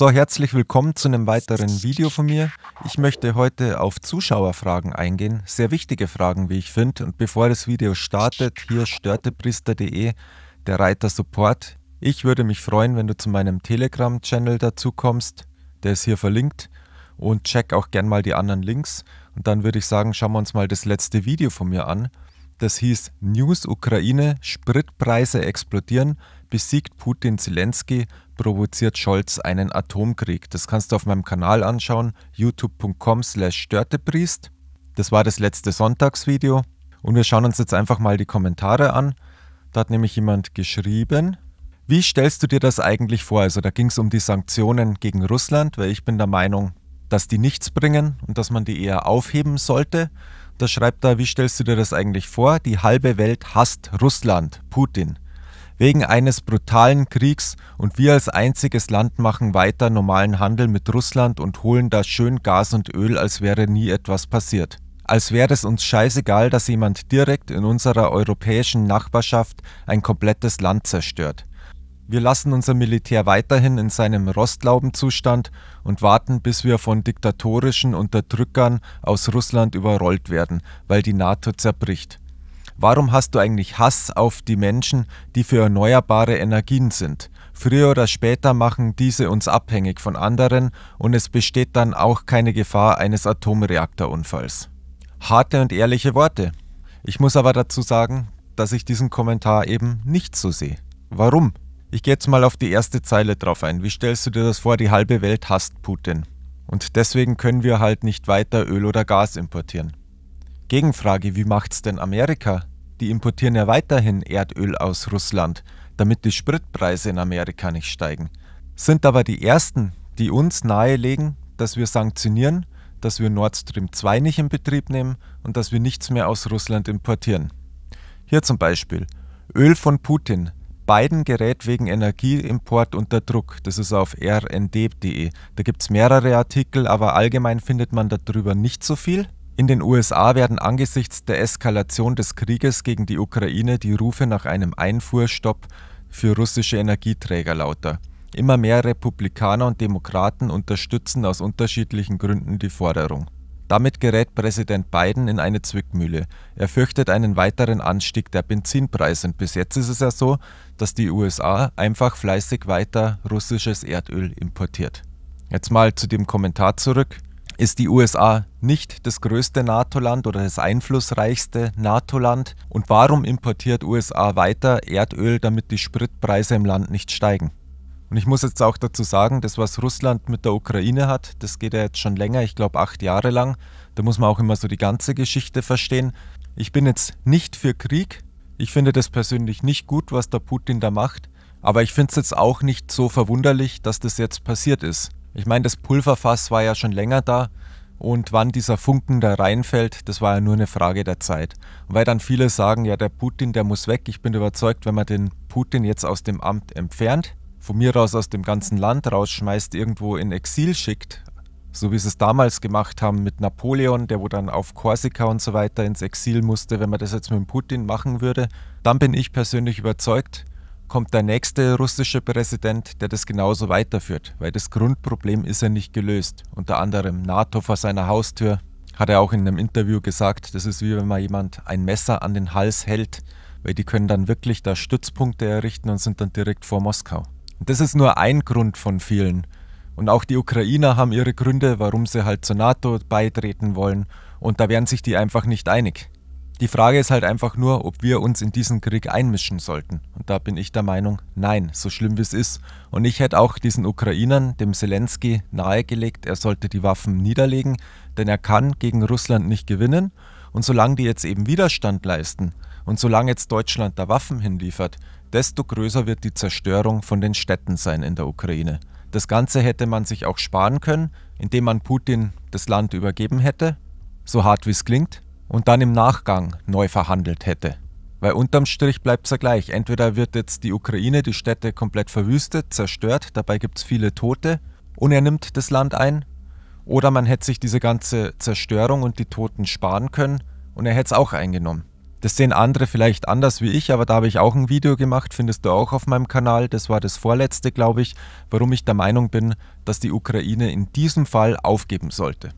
So, herzlich willkommen zu einem weiteren Video von mir. Ich möchte heute auf Zuschauerfragen eingehen, sehr wichtige Fragen, wie ich finde. Und bevor das Video startet, hier störtepriester.de, der Reiter Support. Ich würde mich freuen, wenn du zu meinem Telegram-Channel dazu kommst, der ist hier verlinkt. Und check auch gern mal die anderen Links. Und dann würde ich sagen, schauen wir uns mal das letzte Video von mir an. Das hieß News Ukraine, Spritpreise explodieren, besiegt Putin Zelensky, provoziert Scholz einen Atomkrieg. Das kannst du auf meinem Kanal anschauen, youtube.com/störtepriest. Das war das letzte Sonntagsvideo und wir schauen uns jetzt einfach mal die Kommentare an. Da hat nämlich jemand geschrieben, wie stellst du dir das eigentlich vor? Also da ging es um die Sanktionen gegen Russland, weil ich bin der Meinung, dass die nichts bringen und dass man die eher aufheben sollte. Da schreibt er, wie stellst du dir das eigentlich vor? Die halbe Welt hasst Russland, Putin wegen eines brutalen Kriegs und wir als einziges Land machen weiter normalen Handel mit Russland und holen da schön Gas und Öl, als wäre nie etwas passiert. Als wäre es uns scheißegal, dass jemand direkt in unserer europäischen Nachbarschaft ein komplettes Land zerstört. Wir lassen unser Militär weiterhin in seinem Rostlaubenzustand und warten, bis wir von diktatorischen Unterdrückern aus Russland überrollt werden, weil die NATO zerbricht. Warum hast du eigentlich Hass auf die Menschen, die für erneuerbare Energien sind? Früher oder später machen diese uns abhängig von anderen und es besteht dann auch keine Gefahr eines Atomreaktorunfalls. Harte und ehrliche Worte. Ich muss aber dazu sagen, dass ich diesen Kommentar eben nicht so sehe. Warum? Ich gehe jetzt mal auf die erste Zeile drauf ein. Wie stellst du dir das vor, die halbe Welt hasst Putin? Und deswegen können wir halt nicht weiter Öl oder Gas importieren. Gegenfrage, wie macht's denn Amerika? die importieren ja weiterhin Erdöl aus Russland, damit die Spritpreise in Amerika nicht steigen. Sind aber die Ersten, die uns nahelegen, dass wir sanktionieren, dass wir Nord Stream 2 nicht in Betrieb nehmen und dass wir nichts mehr aus Russland importieren. Hier zum Beispiel Öl von Putin. Biden gerät wegen Energieimport unter Druck. Das ist auf rnd.de. Da gibt es mehrere Artikel, aber allgemein findet man darüber nicht so viel. In den USA werden angesichts der Eskalation des Krieges gegen die Ukraine die Rufe nach einem Einfuhrstopp für russische Energieträger lauter. Immer mehr Republikaner und Demokraten unterstützen aus unterschiedlichen Gründen die Forderung. Damit gerät Präsident Biden in eine Zwickmühle. Er fürchtet einen weiteren Anstieg der Benzinpreise und bis jetzt ist es ja so, dass die USA einfach fleißig weiter russisches Erdöl importiert. Jetzt mal zu dem Kommentar zurück ist die USA nicht das größte NATO-Land oder das einflussreichste NATO-Land? Und warum importiert USA weiter Erdöl, damit die Spritpreise im Land nicht steigen? Und ich muss jetzt auch dazu sagen, das, was Russland mit der Ukraine hat, das geht ja jetzt schon länger, ich glaube acht Jahre lang. Da muss man auch immer so die ganze Geschichte verstehen. Ich bin jetzt nicht für Krieg. Ich finde das persönlich nicht gut, was der Putin da macht. Aber ich finde es jetzt auch nicht so verwunderlich, dass das jetzt passiert ist. Ich meine, das Pulverfass war ja schon länger da und wann dieser Funken da reinfällt, das war ja nur eine Frage der Zeit. Und weil dann viele sagen, ja, der Putin, der muss weg. Ich bin überzeugt, wenn man den Putin jetzt aus dem Amt entfernt, von mir aus aus dem ganzen Land rausschmeißt, irgendwo in Exil schickt, so wie sie es damals gemacht haben mit Napoleon, der wo dann auf Korsika und so weiter ins Exil musste, wenn man das jetzt mit dem Putin machen würde, dann bin ich persönlich überzeugt, kommt der nächste russische Präsident, der das genauso weiterführt, weil das Grundproblem ist ja nicht gelöst. Unter anderem NATO vor seiner Haustür, hat er auch in einem Interview gesagt, das ist wie wenn man jemand ein Messer an den Hals hält, weil die können dann wirklich da Stützpunkte errichten und sind dann direkt vor Moskau. Und das ist nur ein Grund von vielen. Und auch die Ukrainer haben ihre Gründe, warum sie halt zur NATO beitreten wollen. Und da wären sich die einfach nicht einig. Die Frage ist halt einfach nur, ob wir uns in diesen Krieg einmischen sollten. Und da bin ich der Meinung, nein, so schlimm wie es ist. Und ich hätte auch diesen Ukrainern, dem Zelensky, nahegelegt, er sollte die Waffen niederlegen, denn er kann gegen Russland nicht gewinnen. Und solange die jetzt eben Widerstand leisten und solange jetzt Deutschland da Waffen hinliefert, desto größer wird die Zerstörung von den Städten sein in der Ukraine. Das Ganze hätte man sich auch sparen können, indem man Putin das Land übergeben hätte, so hart wie es klingt, und dann im Nachgang neu verhandelt hätte. Weil unterm Strich bleibt es ja gleich. Entweder wird jetzt die Ukraine die Städte komplett verwüstet, zerstört, dabei gibt es viele Tote und er nimmt das Land ein. Oder man hätte sich diese ganze Zerstörung und die Toten sparen können und er hätte es auch eingenommen. Das sehen andere vielleicht anders wie ich, aber da habe ich auch ein Video gemacht, findest du auch auf meinem Kanal. Das war das vorletzte, glaube ich, warum ich der Meinung bin, dass die Ukraine in diesem Fall aufgeben sollte.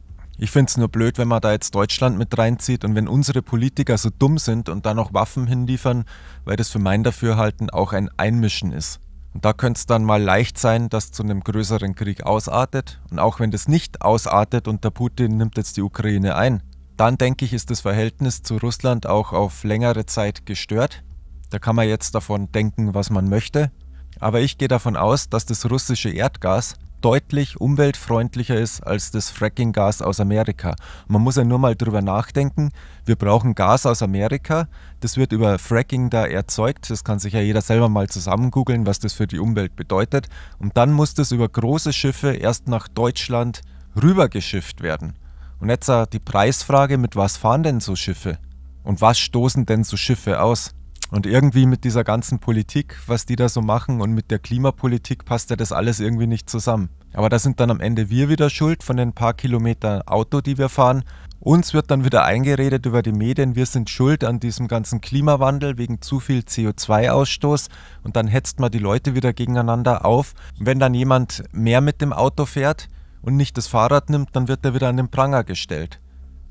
Ich finde es nur blöd, wenn man da jetzt Deutschland mit reinzieht und wenn unsere Politiker so dumm sind und da noch Waffen hinliefern, weil das für mein Dafürhalten auch ein Einmischen ist. Und da könnte es dann mal leicht sein, dass zu einem größeren Krieg ausartet. Und auch wenn das nicht ausartet und der Putin nimmt jetzt die Ukraine ein, dann denke ich, ist das Verhältnis zu Russland auch auf längere Zeit gestört. Da kann man jetzt davon denken, was man möchte. Aber ich gehe davon aus, dass das russische Erdgas deutlich umweltfreundlicher ist als das Fracking-Gas aus Amerika. Man muss ja nur mal drüber nachdenken, wir brauchen Gas aus Amerika, das wird über Fracking da erzeugt, das kann sich ja jeder selber mal zusammengoogeln, was das für die Umwelt bedeutet. Und dann muss das über große Schiffe erst nach Deutschland rübergeschifft werden. Und jetzt die Preisfrage, mit was fahren denn so Schiffe? Und was stoßen denn so Schiffe aus? Und irgendwie mit dieser ganzen Politik, was die da so machen und mit der Klimapolitik passt ja das alles irgendwie nicht zusammen. Aber da sind dann am Ende wir wieder schuld von den paar Kilometern Auto, die wir fahren. Uns wird dann wieder eingeredet über die Medien, wir sind schuld an diesem ganzen Klimawandel wegen zu viel CO2-Ausstoß und dann hetzt man die Leute wieder gegeneinander auf. Wenn dann jemand mehr mit dem Auto fährt und nicht das Fahrrad nimmt, dann wird er wieder an den Pranger gestellt.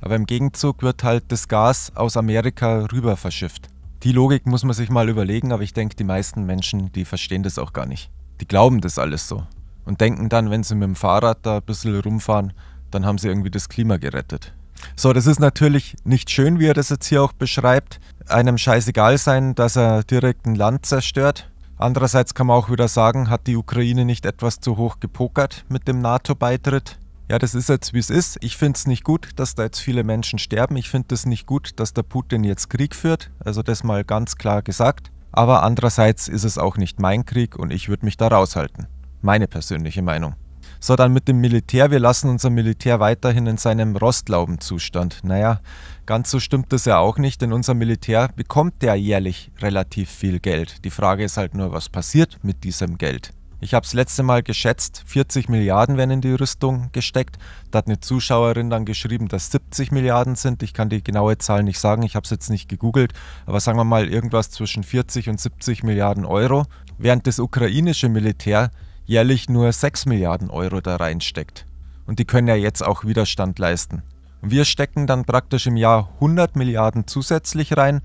Aber im Gegenzug wird halt das Gas aus Amerika rüber verschifft. Die Logik muss man sich mal überlegen, aber ich denke, die meisten Menschen, die verstehen das auch gar nicht. Die glauben das alles so und denken dann, wenn sie mit dem Fahrrad da ein bisschen rumfahren, dann haben sie irgendwie das Klima gerettet. So, das ist natürlich nicht schön, wie er das jetzt hier auch beschreibt. Einem scheißegal sein, dass er direkt ein Land zerstört. Andererseits kann man auch wieder sagen, hat die Ukraine nicht etwas zu hoch gepokert mit dem NATO-Beitritt? ja, das ist jetzt, wie es ist. Ich finde es nicht gut, dass da jetzt viele Menschen sterben. Ich finde es nicht gut, dass der Putin jetzt Krieg führt. Also das mal ganz klar gesagt. Aber andererseits ist es auch nicht mein Krieg und ich würde mich da raushalten. Meine persönliche Meinung. So, dann mit dem Militär. Wir lassen unser Militär weiterhin in seinem Rostlaubenzustand. Naja, ganz so stimmt das ja auch nicht, denn unser Militär bekommt ja jährlich relativ viel Geld. Die Frage ist halt nur, was passiert mit diesem Geld? Ich habe es letzte Mal geschätzt, 40 Milliarden werden in die Rüstung gesteckt. Da hat eine Zuschauerin dann geschrieben, dass 70 Milliarden sind. Ich kann die genaue Zahl nicht sagen, ich habe es jetzt nicht gegoogelt, aber sagen wir mal irgendwas zwischen 40 und 70 Milliarden Euro, während das ukrainische Militär jährlich nur 6 Milliarden Euro da reinsteckt. Und die können ja jetzt auch Widerstand leisten. Und wir stecken dann praktisch im Jahr 100 Milliarden zusätzlich rein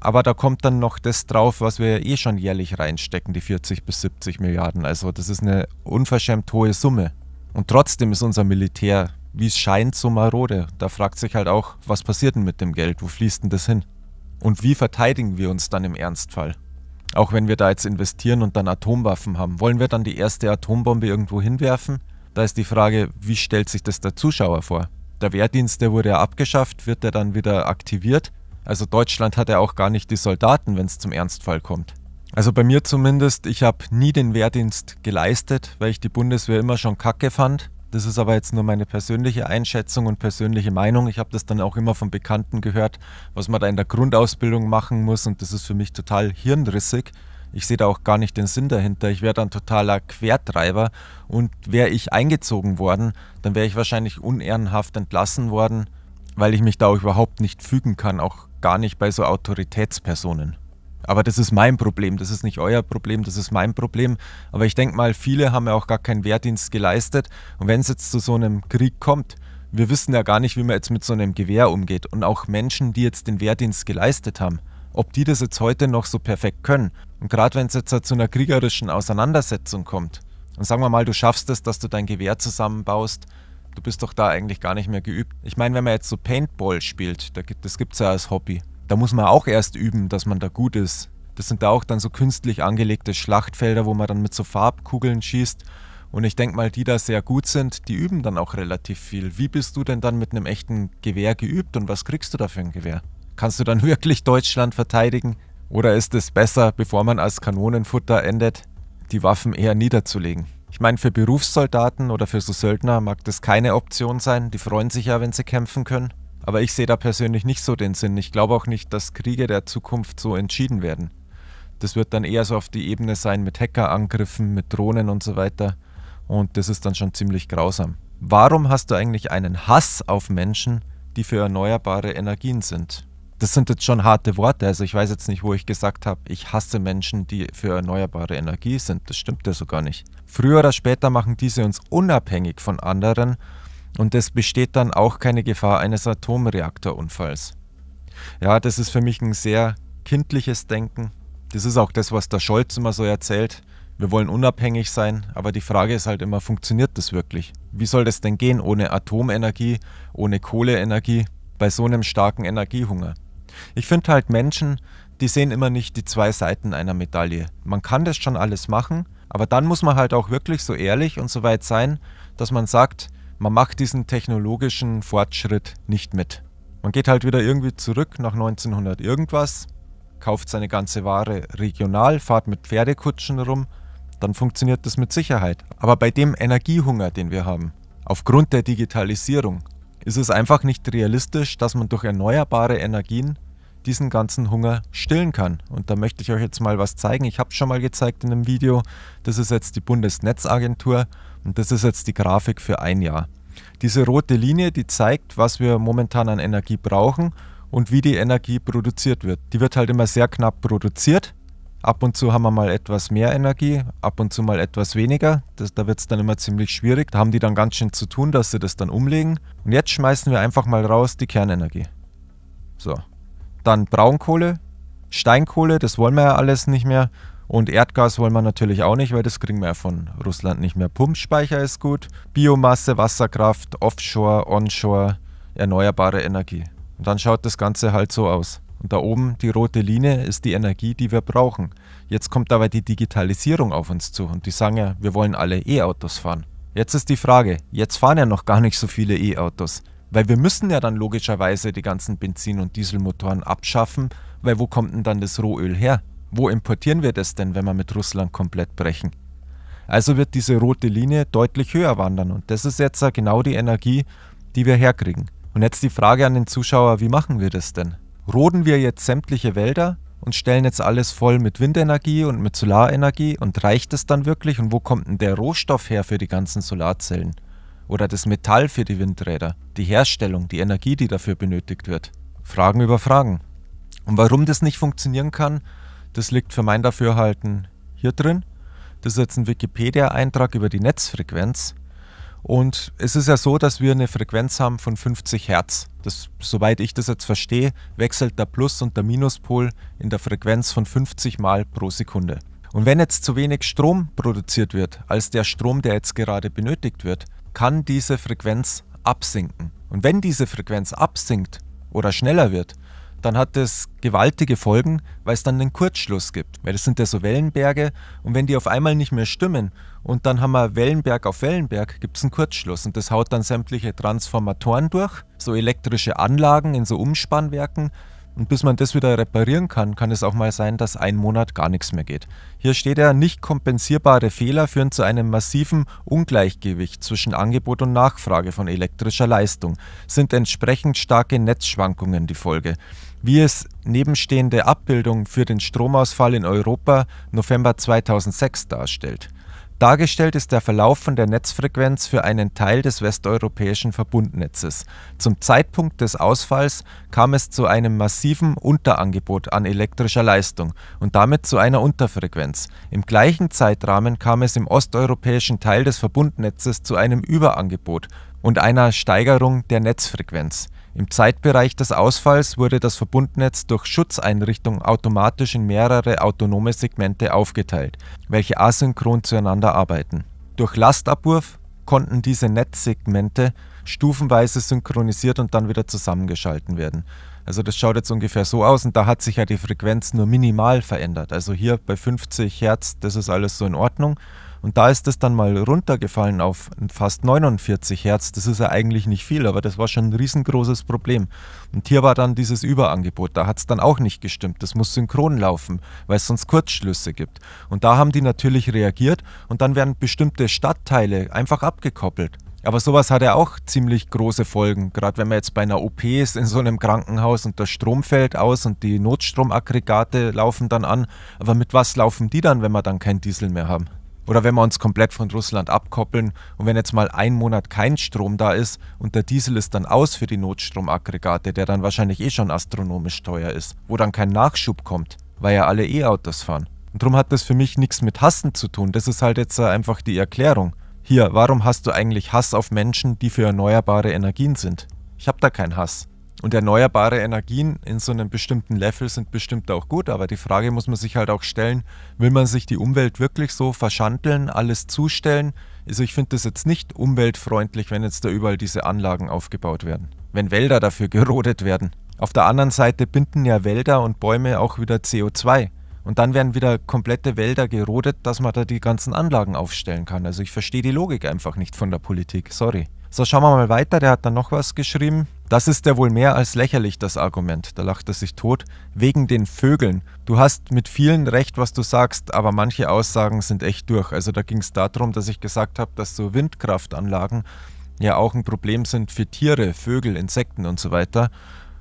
aber da kommt dann noch das drauf, was wir eh schon jährlich reinstecken, die 40 bis 70 Milliarden. Also das ist eine unverschämt hohe Summe. Und trotzdem ist unser Militär, wie es scheint, so marode. Da fragt sich halt auch, was passiert denn mit dem Geld? Wo fließt denn das hin? Und wie verteidigen wir uns dann im Ernstfall? Auch wenn wir da jetzt investieren und dann Atomwaffen haben, wollen wir dann die erste Atombombe irgendwo hinwerfen? Da ist die Frage, wie stellt sich das der Zuschauer vor? Der Wehrdienst, der wurde ja abgeschafft, wird der dann wieder aktiviert? Also Deutschland hat ja auch gar nicht die Soldaten, wenn es zum Ernstfall kommt. Also bei mir zumindest, ich habe nie den Wehrdienst geleistet, weil ich die Bundeswehr immer schon kacke fand. Das ist aber jetzt nur meine persönliche Einschätzung und persönliche Meinung. Ich habe das dann auch immer von Bekannten gehört, was man da in der Grundausbildung machen muss und das ist für mich total hirnrissig. Ich sehe da auch gar nicht den Sinn dahinter. Ich wäre dann totaler Quertreiber und wäre ich eingezogen worden, dann wäre ich wahrscheinlich unehrenhaft entlassen worden, weil ich mich da auch überhaupt nicht fügen kann, auch gar nicht bei so Autoritätspersonen. Aber das ist mein Problem, das ist nicht euer Problem, das ist mein Problem. Aber ich denke mal, viele haben ja auch gar keinen Wehrdienst geleistet. Und wenn es jetzt zu so einem Krieg kommt, wir wissen ja gar nicht, wie man jetzt mit so einem Gewehr umgeht. Und auch Menschen, die jetzt den Wehrdienst geleistet haben, ob die das jetzt heute noch so perfekt können. Und gerade wenn es jetzt zu einer kriegerischen Auseinandersetzung kommt, und sagen wir mal, du schaffst es, dass du dein Gewehr zusammenbaust du bist doch da eigentlich gar nicht mehr geübt. Ich meine, wenn man jetzt so Paintball spielt, das gibt es ja als Hobby, da muss man auch erst üben, dass man da gut ist. Das sind da auch dann so künstlich angelegte Schlachtfelder, wo man dann mit so Farbkugeln schießt. Und ich denke mal, die da sehr gut sind, die üben dann auch relativ viel. Wie bist du denn dann mit einem echten Gewehr geübt und was kriegst du da für ein Gewehr? Kannst du dann wirklich Deutschland verteidigen? Oder ist es besser, bevor man als Kanonenfutter endet, die Waffen eher niederzulegen? Ich meine, für Berufssoldaten oder für so Söldner mag das keine Option sein. Die freuen sich ja, wenn sie kämpfen können. Aber ich sehe da persönlich nicht so den Sinn. Ich glaube auch nicht, dass Kriege der Zukunft so entschieden werden. Das wird dann eher so auf die Ebene sein mit Hackerangriffen, mit Drohnen und so weiter. Und das ist dann schon ziemlich grausam. Warum hast du eigentlich einen Hass auf Menschen, die für erneuerbare Energien sind? das sind jetzt schon harte Worte. Also ich weiß jetzt nicht, wo ich gesagt habe, ich hasse Menschen, die für erneuerbare Energie sind. Das stimmt ja so gar nicht. Früher oder später machen diese uns unabhängig von anderen und es besteht dann auch keine Gefahr eines Atomreaktorunfalls. Ja, das ist für mich ein sehr kindliches Denken. Das ist auch das, was der Scholz immer so erzählt. Wir wollen unabhängig sein, aber die Frage ist halt immer, funktioniert das wirklich? Wie soll das denn gehen ohne Atomenergie, ohne Kohleenergie, bei so einem starken Energiehunger? Ich finde halt Menschen, die sehen immer nicht die zwei Seiten einer Medaille. Man kann das schon alles machen, aber dann muss man halt auch wirklich so ehrlich und so weit sein, dass man sagt, man macht diesen technologischen Fortschritt nicht mit. Man geht halt wieder irgendwie zurück nach 1900 irgendwas, kauft seine ganze Ware regional, fahrt mit Pferdekutschen rum, dann funktioniert das mit Sicherheit. Aber bei dem Energiehunger, den wir haben, aufgrund der Digitalisierung, ist es einfach nicht realistisch, dass man durch erneuerbare Energien diesen ganzen Hunger stillen kann. Und da möchte ich euch jetzt mal was zeigen. Ich habe es schon mal gezeigt in einem Video. Das ist jetzt die Bundesnetzagentur und das ist jetzt die Grafik für ein Jahr. Diese rote Linie, die zeigt, was wir momentan an Energie brauchen und wie die Energie produziert wird. Die wird halt immer sehr knapp produziert. Ab und zu haben wir mal etwas mehr Energie, ab und zu mal etwas weniger. Das, da wird es dann immer ziemlich schwierig. Da haben die dann ganz schön zu tun, dass sie das dann umlegen. Und jetzt schmeißen wir einfach mal raus die Kernenergie. So, dann Braunkohle, Steinkohle, das wollen wir ja alles nicht mehr. Und Erdgas wollen wir natürlich auch nicht, weil das kriegen wir ja von Russland nicht mehr. Pumpspeicher ist gut, Biomasse, Wasserkraft, Offshore, Onshore, erneuerbare Energie. Und dann schaut das Ganze halt so aus. Und da oben die rote Linie ist die Energie, die wir brauchen. Jetzt kommt dabei die Digitalisierung auf uns zu und die sagen ja, wir wollen alle E-Autos fahren. Jetzt ist die Frage, jetzt fahren ja noch gar nicht so viele E-Autos. Weil wir müssen ja dann logischerweise die ganzen Benzin- und Dieselmotoren abschaffen, weil wo kommt denn dann das Rohöl her? Wo importieren wir das denn, wenn wir mit Russland komplett brechen? Also wird diese rote Linie deutlich höher wandern und das ist jetzt genau die Energie, die wir herkriegen. Und jetzt die Frage an den Zuschauer, wie machen wir das denn? Roden wir jetzt sämtliche Wälder und stellen jetzt alles voll mit Windenergie und mit Solarenergie und reicht es dann wirklich und wo kommt denn der Rohstoff her für die ganzen Solarzellen? oder das Metall für die Windräder, die Herstellung, die Energie, die dafür benötigt wird. Fragen über Fragen. Und warum das nicht funktionieren kann, das liegt für mein Dafürhalten hier drin. Das ist jetzt ein Wikipedia-Eintrag über die Netzfrequenz. Und es ist ja so, dass wir eine Frequenz haben von 50 Hertz. Das, soweit ich das jetzt verstehe, wechselt der Plus- und der Minuspol in der Frequenz von 50 Mal pro Sekunde. Und wenn jetzt zu wenig Strom produziert wird, als der Strom, der jetzt gerade benötigt wird, kann diese Frequenz absinken. Und wenn diese Frequenz absinkt oder schneller wird, dann hat das gewaltige Folgen, weil es dann einen Kurzschluss gibt. Weil das sind ja so Wellenberge und wenn die auf einmal nicht mehr stimmen und dann haben wir Wellenberg auf Wellenberg, gibt es einen Kurzschluss und das haut dann sämtliche Transformatoren durch, so elektrische Anlagen in so Umspannwerken und bis man das wieder reparieren kann, kann es auch mal sein, dass ein Monat gar nichts mehr geht. Hier steht er, nicht kompensierbare Fehler führen zu einem massiven Ungleichgewicht zwischen Angebot und Nachfrage von elektrischer Leistung, sind entsprechend starke Netzschwankungen die Folge. Wie es nebenstehende Abbildung für den Stromausfall in Europa November 2006 darstellt. Dargestellt ist der Verlauf von der Netzfrequenz für einen Teil des westeuropäischen Verbundnetzes. Zum Zeitpunkt des Ausfalls kam es zu einem massiven Unterangebot an elektrischer Leistung und damit zu einer Unterfrequenz. Im gleichen Zeitrahmen kam es im osteuropäischen Teil des Verbundnetzes zu einem Überangebot und einer Steigerung der Netzfrequenz. Im Zeitbereich des Ausfalls wurde das Verbundnetz durch Schutzeinrichtungen automatisch in mehrere autonome Segmente aufgeteilt, welche asynchron zueinander arbeiten. Durch Lastabwurf konnten diese Netzsegmente stufenweise synchronisiert und dann wieder zusammengeschalten werden. Also das schaut jetzt ungefähr so aus und da hat sich ja die Frequenz nur minimal verändert. Also hier bei 50 Hertz, das ist alles so in Ordnung. Und da ist das dann mal runtergefallen auf fast 49 Hertz. Das ist ja eigentlich nicht viel, aber das war schon ein riesengroßes Problem. Und hier war dann dieses Überangebot. Da hat es dann auch nicht gestimmt. Das muss synchron laufen, weil es sonst Kurzschlüsse gibt. Und da haben die natürlich reagiert und dann werden bestimmte Stadtteile einfach abgekoppelt. Aber sowas hat ja auch ziemlich große Folgen. Gerade wenn man jetzt bei einer OP ist in so einem Krankenhaus und der Strom fällt aus und die Notstromaggregate laufen dann an. Aber mit was laufen die dann, wenn wir dann kein Diesel mehr haben? Oder wenn wir uns komplett von Russland abkoppeln und wenn jetzt mal ein Monat kein Strom da ist und der Diesel ist dann aus für die Notstromaggregate, der dann wahrscheinlich eh schon astronomisch teuer ist, wo dann kein Nachschub kommt, weil ja alle E-Autos fahren. Und darum hat das für mich nichts mit Hassen zu tun. Das ist halt jetzt äh, einfach die Erklärung. Hier, warum hast du eigentlich Hass auf Menschen, die für erneuerbare Energien sind? Ich habe da keinen Hass. Und erneuerbare Energien in so einem bestimmten Level sind bestimmt auch gut, aber die Frage muss man sich halt auch stellen, will man sich die Umwelt wirklich so verschandeln, alles zustellen? Also ich finde das jetzt nicht umweltfreundlich, wenn jetzt da überall diese Anlagen aufgebaut werden, wenn Wälder dafür gerodet werden. Auf der anderen Seite binden ja Wälder und Bäume auch wieder CO2. Und dann werden wieder komplette Wälder gerodet, dass man da die ganzen Anlagen aufstellen kann. Also ich verstehe die Logik einfach nicht von der Politik, sorry. So, schauen wir mal weiter. Der hat dann noch was geschrieben. Das ist ja wohl mehr als lächerlich, das Argument. Da lacht er sich tot. Wegen den Vögeln. Du hast mit vielen recht, was du sagst, aber manche Aussagen sind echt durch. Also da ging es darum, dass ich gesagt habe, dass so Windkraftanlagen ja auch ein Problem sind für Tiere, Vögel, Insekten und so weiter.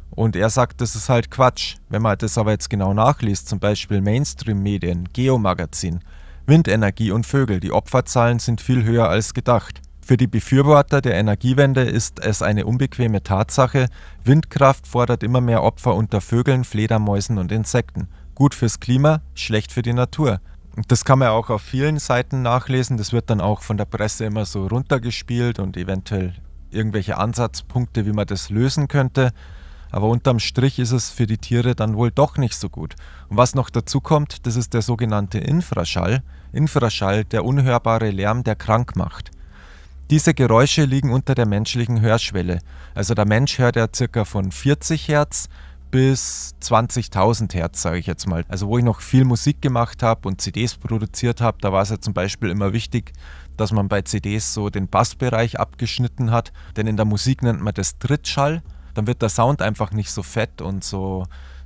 Und er sagt, das ist halt Quatsch. Wenn man das aber jetzt genau nachliest, zum Beispiel Mainstream-Medien, Geomagazin, Windenergie und Vögel, die Opferzahlen sind viel höher als gedacht. Für die Befürworter der Energiewende ist es eine unbequeme Tatsache, Windkraft fordert immer mehr Opfer unter Vögeln, Fledermäusen und Insekten. Gut fürs Klima, schlecht für die Natur. Das kann man auch auf vielen Seiten nachlesen, das wird dann auch von der Presse immer so runtergespielt und eventuell irgendwelche Ansatzpunkte, wie man das lösen könnte. Aber unterm Strich ist es für die Tiere dann wohl doch nicht so gut. Und was noch dazu kommt, das ist der sogenannte Infraschall. Infraschall, der unhörbare Lärm, der krank macht. Diese Geräusche liegen unter der menschlichen Hörschwelle. Also der Mensch hört ja circa von 40 Hertz bis 20.000 Hertz, sage ich jetzt mal. Also wo ich noch viel Musik gemacht habe und CDs produziert habe, da war es ja zum Beispiel immer wichtig, dass man bei CDs so den Bassbereich abgeschnitten hat, denn in der Musik nennt man das Trittschall. Dann wird der Sound einfach nicht so fett und so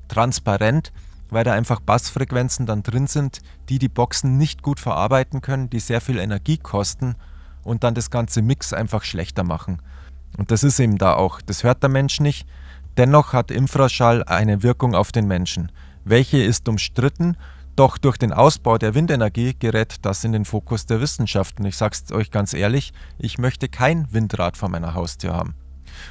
transparent, weil da einfach Bassfrequenzen dann drin sind, die die Boxen nicht gut verarbeiten können, die sehr viel Energie kosten und dann das ganze Mix einfach schlechter machen. Und das ist eben da auch. Das hört der Mensch nicht. Dennoch hat Infraschall eine Wirkung auf den Menschen. Welche ist umstritten? Doch durch den Ausbau der Windenergie gerät das in den Fokus der Wissenschaften. Ich sag's euch ganz ehrlich, ich möchte kein Windrad vor meiner Haustür haben.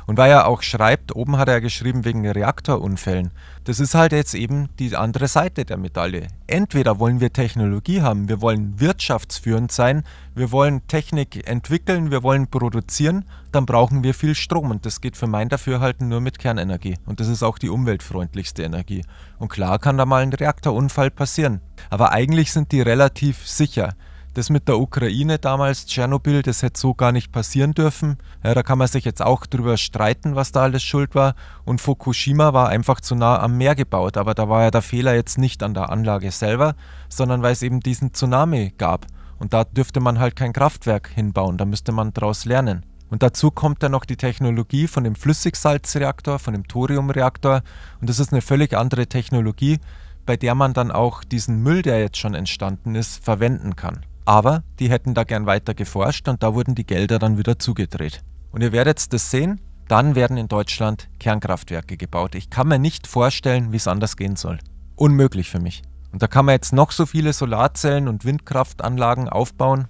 Und weil er auch schreibt, oben hat er geschrieben wegen Reaktorunfällen. Das ist halt jetzt eben die andere Seite der Medaille. Entweder wollen wir Technologie haben, wir wollen wirtschaftsführend sein, wir wollen Technik entwickeln, wir wollen produzieren, dann brauchen wir viel Strom und das geht für mein Dafürhalten nur mit Kernenergie. Und das ist auch die umweltfreundlichste Energie. Und klar kann da mal ein Reaktorunfall passieren, aber eigentlich sind die relativ sicher. Das mit der Ukraine damals, Tschernobyl, das hätte so gar nicht passieren dürfen. Ja, da kann man sich jetzt auch drüber streiten, was da alles schuld war. Und Fukushima war einfach zu nah am Meer gebaut. Aber da war ja der Fehler jetzt nicht an der Anlage selber, sondern weil es eben diesen Tsunami gab. Und da dürfte man halt kein Kraftwerk hinbauen. Da müsste man daraus lernen. Und dazu kommt dann noch die Technologie von dem Flüssigsalzreaktor, von dem Thoriumreaktor. Und das ist eine völlig andere Technologie, bei der man dann auch diesen Müll, der jetzt schon entstanden ist, verwenden kann. Aber die hätten da gern weiter geforscht und da wurden die Gelder dann wieder zugedreht. Und ihr werdet das sehen, dann werden in Deutschland Kernkraftwerke gebaut. Ich kann mir nicht vorstellen, wie es anders gehen soll. Unmöglich für mich. Und da kann man jetzt noch so viele Solarzellen und Windkraftanlagen aufbauen.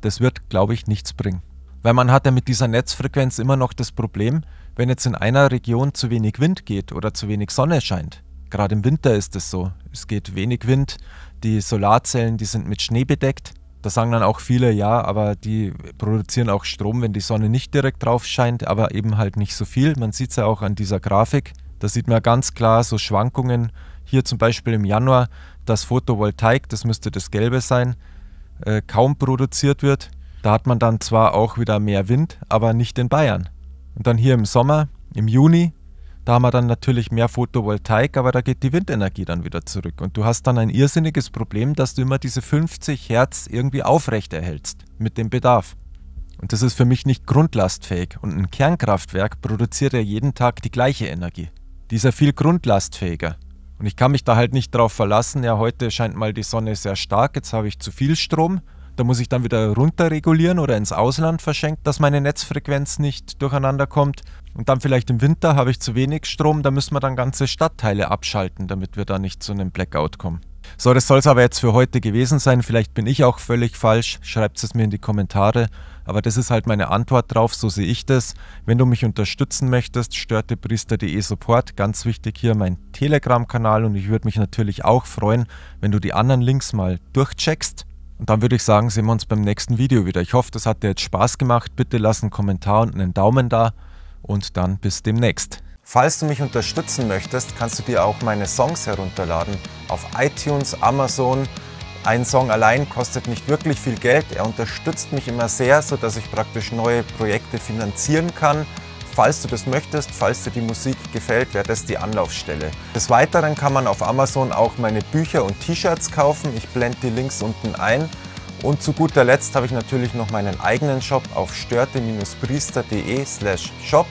Das wird, glaube ich, nichts bringen. Weil man hat ja mit dieser Netzfrequenz immer noch das Problem, wenn jetzt in einer Region zu wenig Wind geht oder zu wenig Sonne scheint. Gerade im Winter ist es so. Es geht wenig Wind, die Solarzellen, die sind mit Schnee bedeckt. Da sagen dann auch viele, ja, aber die produzieren auch Strom, wenn die Sonne nicht direkt drauf scheint, aber eben halt nicht so viel. Man sieht es ja auch an dieser Grafik. Da sieht man ganz klar so Schwankungen. Hier zum Beispiel im Januar, dass Photovoltaik, das müsste das Gelbe sein, äh, kaum produziert wird. Da hat man dann zwar auch wieder mehr Wind, aber nicht in Bayern. Und dann hier im Sommer, im Juni, da haben wir dann natürlich mehr Photovoltaik, aber da geht die Windenergie dann wieder zurück. Und du hast dann ein irrsinniges Problem, dass du immer diese 50 Hertz irgendwie aufrechterhältst mit dem Bedarf. Und das ist für mich nicht grundlastfähig. Und ein Kernkraftwerk produziert ja jeden Tag die gleiche Energie. Die ist ja viel grundlastfähiger. Und ich kann mich da halt nicht drauf verlassen, ja, heute scheint mal die Sonne sehr stark, jetzt habe ich zu viel Strom da muss ich dann wieder runter regulieren oder ins Ausland verschenken, dass meine Netzfrequenz nicht durcheinander kommt. Und dann vielleicht im Winter habe ich zu wenig Strom, da müssen wir dann ganze Stadtteile abschalten, damit wir da nicht zu einem Blackout kommen. So, das soll es aber jetzt für heute gewesen sein. Vielleicht bin ich auch völlig falsch. Schreibt es mir in die Kommentare. Aber das ist halt meine Antwort drauf, so sehe ich das. Wenn du mich unterstützen möchtest, störtepriester.de Support. Ganz wichtig hier mein Telegram-Kanal und ich würde mich natürlich auch freuen, wenn du die anderen Links mal durchcheckst. Und dann würde ich sagen, sehen wir uns beim nächsten Video wieder. Ich hoffe, das hat dir jetzt Spaß gemacht. Bitte lass einen Kommentar und einen Daumen da und dann bis demnächst. Falls du mich unterstützen möchtest, kannst du dir auch meine Songs herunterladen auf iTunes, Amazon. Ein Song allein kostet nicht wirklich viel Geld. Er unterstützt mich immer sehr, sodass ich praktisch neue Projekte finanzieren kann falls du das möchtest, falls dir die Musik gefällt, wäre das die Anlaufstelle. Des Weiteren kann man auf Amazon auch meine Bücher und T-Shirts kaufen. Ich blende die Links unten ein. Und zu guter Letzt habe ich natürlich noch meinen eigenen Shop auf störte-priester.de slash shop.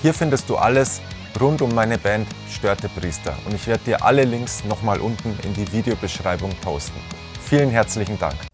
Hier findest du alles rund um meine Band Störte Priester. Und ich werde dir alle Links nochmal unten in die Videobeschreibung posten. Vielen herzlichen Dank.